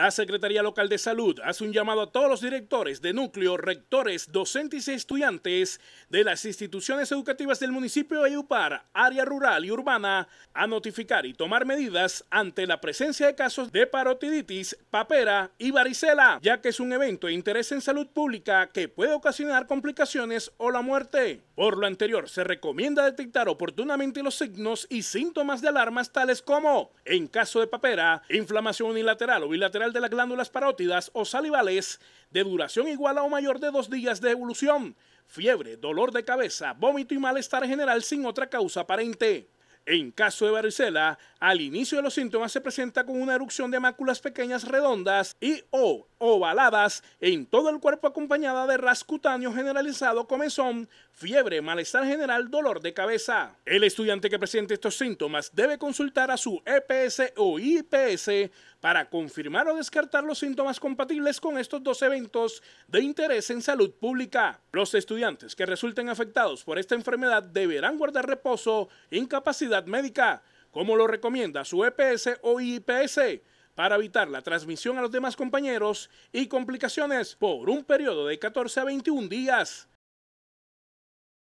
La Secretaría Local de Salud hace un llamado a todos los directores de núcleo, rectores, docentes y estudiantes de las instituciones educativas del municipio de Ayupar, área rural y urbana, a notificar y tomar medidas ante la presencia de casos de parotiditis, papera y varicela, ya que es un evento de interés en salud pública que puede ocasionar complicaciones o la muerte. Por lo anterior, se recomienda detectar oportunamente los signos y síntomas de alarmas tales como, en caso de papera, inflamación unilateral o bilateral de las glándulas parótidas o salivales de duración igual a o mayor de dos días de evolución, fiebre, dolor de cabeza, vómito y malestar general sin otra causa aparente. En caso de varicela, al inicio de los síntomas se presenta con una erupción de máculas pequeñas redondas y o ovaladas en todo el cuerpo acompañada de rascutáneo generalizado, comezón, fiebre, malestar general, dolor de cabeza. El estudiante que presente estos síntomas debe consultar a su EPS o IPS para confirmar o descartar los síntomas compatibles con estos dos eventos de interés en salud pública. Los estudiantes que resulten afectados por esta enfermedad deberán guardar reposo, incapacidad médica, como lo recomienda su EPS o IPS para evitar la transmisión a los demás compañeros y complicaciones por un periodo de 14 a 21 días.